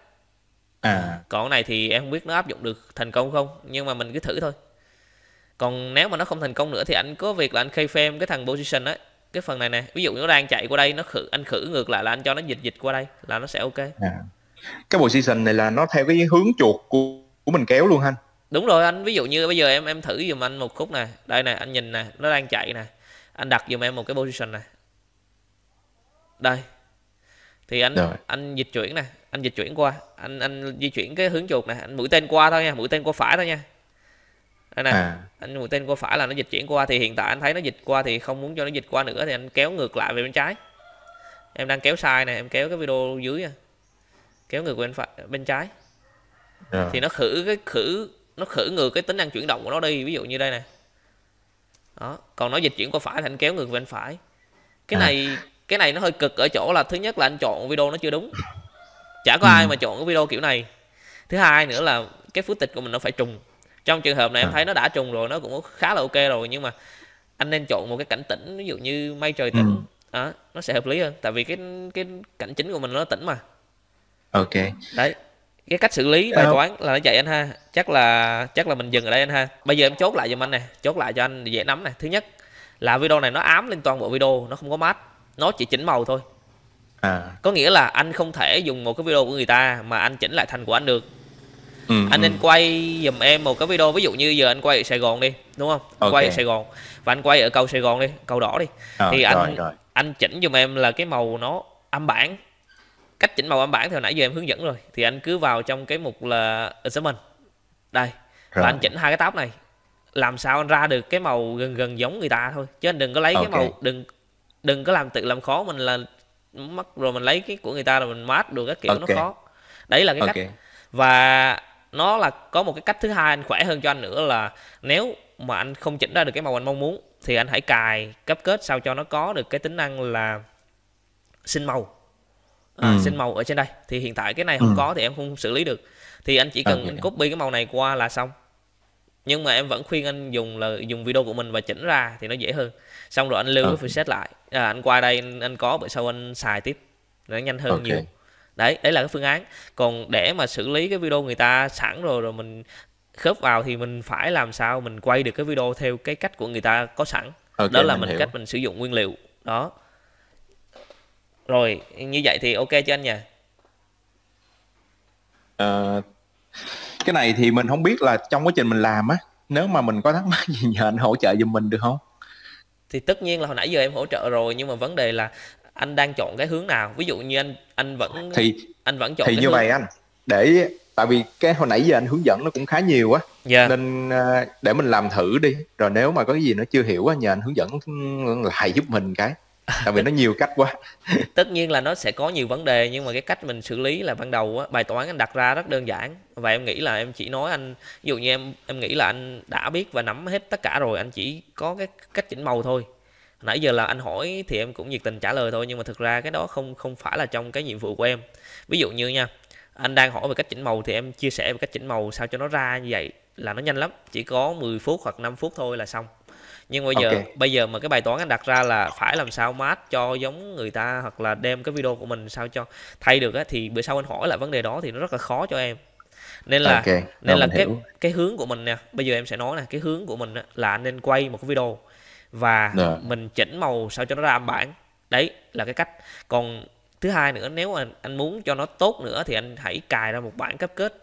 à. còn cái này thì em không biết nó áp dụng được thành công không nhưng mà mình cứ thử thôi còn nếu mà nó không thành công nữa thì anh có việc là anh khay frame cái thằng position ấy cái phần này nè ví dụ nó đang chạy qua đây nó khử anh khử ngược lại là anh cho nó dịch dịch qua đây là nó sẽ ok à. cái position này là nó theo cái hướng chuột của, của mình kéo luôn anh đúng rồi anh ví dụ như bây giờ em em thử giùm anh một khúc nè đây nè anh nhìn nè nó đang chạy nè anh đặt giùm em một cái position nè đây thì anh rồi. anh dịch chuyển nè anh dịch chuyển qua anh anh di chuyển cái hướng chuột này anh mũi tên qua thôi nha mũi tên qua phải thôi nha đây nè à. anh mũi tên qua phải là nó dịch chuyển qua thì hiện tại anh thấy nó dịch qua thì không muốn cho nó dịch qua nữa thì anh kéo ngược lại về bên trái em đang kéo sai nè em kéo cái video dưới nha kéo ngược bên phải bên trái rồi. thì nó khử cái khử nó khử ngược cái tính năng chuyển động của nó đi ví dụ như đây nè đó còn nó dịch chuyển qua phải thì anh kéo ngược bên phải cái à. này cái này nó hơi cực ở chỗ là thứ nhất là anh chọn video nó chưa đúng chả có ừ. ai mà chọn cái video kiểu này thứ hai nữa là cái tịch của mình nó phải trùng trong trường hợp này em à. thấy nó đã trùng rồi nó cũng khá là ok rồi nhưng mà anh nên chọn một cái cảnh tĩnh ví dụ như mây trời tĩnh ừ. à, nó sẽ hợp lý hơn tại vì cái cái cảnh chính của mình nó tĩnh mà ok đấy cái cách xử lý bài ờ. toán là nó vậy anh ha chắc là chắc là mình dừng ở đây anh ha bây giờ em chốt lại giùm anh này, chốt lại cho anh dễ nắm này, thứ nhất là video này nó ám lên toàn bộ video nó không có mát nó chỉ chỉnh màu thôi à. có nghĩa là anh không thể dùng một cái video của người ta mà anh chỉnh lại thành của anh được ừ, anh ừ. nên quay dùm em một cái video ví dụ như giờ anh quay ở Sài Gòn đi đúng không okay. quay ở Sài Gòn và anh quay ở cầu Sài Gòn đi cầu đỏ đi à, thì rồi, anh rồi. anh chỉnh dùm em là cái màu nó âm bản cách chỉnh màu âm bản thì hồi nãy giờ em hướng dẫn rồi thì anh cứ vào trong cái mục là adjustment đây rồi. và anh chỉnh hai cái tab này làm sao anh ra được cái màu gần gần giống người ta thôi chứ anh đừng có lấy okay. cái màu đừng đừng có làm tự làm khó mình là mất rồi mình lấy cái của người ta rồi mình mát được các kiểu okay. nó khó đấy là cái okay. cách và nó là có một cái cách thứ hai anh khỏe hơn cho anh nữa là nếu mà anh không chỉnh ra được cái màu anh mong muốn thì anh hãy cài cấp kết sao cho nó có được cái tính năng là sinh màu à, ừ. sinh màu ở trên đây thì hiện tại cái này không ừ. có thì em không xử lý được thì anh chỉ cần okay. anh copy cái màu này qua là xong nhưng mà em vẫn khuyên anh dùng là dùng video của mình và chỉnh ra thì nó dễ hơn xong rồi anh lưu cái preset ờ. lại à, anh qua đây anh, anh có bởi sau anh xài tiếp nó nhanh hơn okay. nhiều đấy đấy là cái phương án còn để mà xử lý cái video người ta sẵn rồi rồi mình khớp vào thì mình phải làm sao mình quay được cái video theo cái cách của người ta có sẵn okay, đó là mình, hiểu. cách mình sử dụng nguyên liệu đó rồi như vậy thì ok cho anh nhỉ à, cái này thì mình không biết là trong quá trình mình làm á nếu mà mình có thắc mắc gì nhờ anh hỗ trợ giùm mình được không thì tất nhiên là hồi nãy giờ em hỗ trợ rồi nhưng mà vấn đề là anh đang chọn cái hướng nào ví dụ như anh anh vẫn thì anh vẫn chọn thì như hướng... vậy anh để tại vì cái hồi nãy giờ anh hướng dẫn nó cũng khá nhiều á yeah. Dạ. nên ờ, để mình làm thử đi rồi nếu mà có cái gì nó chưa hiểu á nhờ anh hướng dẫn lại giúp mình cái tại vì nó nhiều cách quá tất nhiên là nó sẽ có nhiều vấn đề nhưng mà cái cách mình xử lý là ban đầu á, bài toán anh đặt ra rất đơn giản và em nghĩ là em chỉ nói anh ví dụ như em em nghĩ là anh đã biết và nắm hết tất cả rồi anh chỉ có cái cách chỉnh màu thôi nãy giờ là anh hỏi thì em cũng nhiệt tình trả lời thôi nhưng mà thực ra cái đó không không phải là trong cái nhiệm vụ của em ví dụ như nha anh đang hỏi về cách chỉnh màu thì em chia sẻ về cách chỉnh màu sao cho nó ra như vậy là nó nhanh lắm chỉ có 10 phút hoặc 5 phút thôi là xong nhưng bây giờ okay. bây giờ mà cái bài toán anh đặt ra là phải làm sao mát cho giống người ta hoặc là đem cái video của mình sao cho thay được á thì bữa sau anh hỏi lại vấn đề đó thì nó rất là khó cho em nên là okay. nên là cái hiểu. cái hướng của mình nè bây giờ em sẽ nói nè cái hướng của mình là anh nên quay một cái video và Được. mình chỉnh màu sao cho nó ra âm bản đấy là cái cách còn thứ hai nữa nếu anh anh muốn cho nó tốt nữa thì anh hãy cài ra một bản cấp kết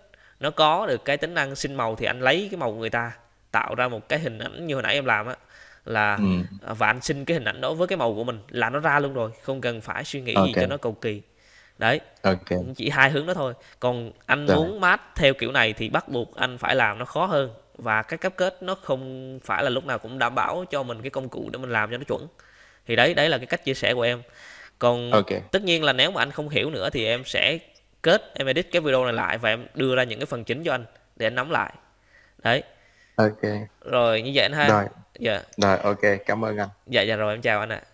nó có được cái tính năng sinh màu thì anh lấy cái màu của người ta tạo ra một cái hình ảnh như hồi nãy em làm á là ừ. và anh xin cái hình ảnh đó với cái màu của mình là nó ra luôn rồi không cần phải suy nghĩ okay. gì cho nó cầu kỳ đấy okay. chỉ hai hướng đó thôi còn anh rồi. muốn mát theo kiểu này thì bắt buộc anh phải làm nó khó hơn và cái cấp kết nó không phải là lúc nào cũng đảm bảo cho mình cái công cụ để mình làm cho nó chuẩn thì đấy đấy là cái cách chia sẻ của em còn okay. tất nhiên là nếu mà anh không hiểu nữa thì em sẽ kết em edit cái video này lại và em đưa ra những cái phần chính cho anh để anh nắm lại đấy ok rồi như vậy anh ha rồi dạ rồi ok cảm ơn anh dạ dạ rồi em chào anh ạ à.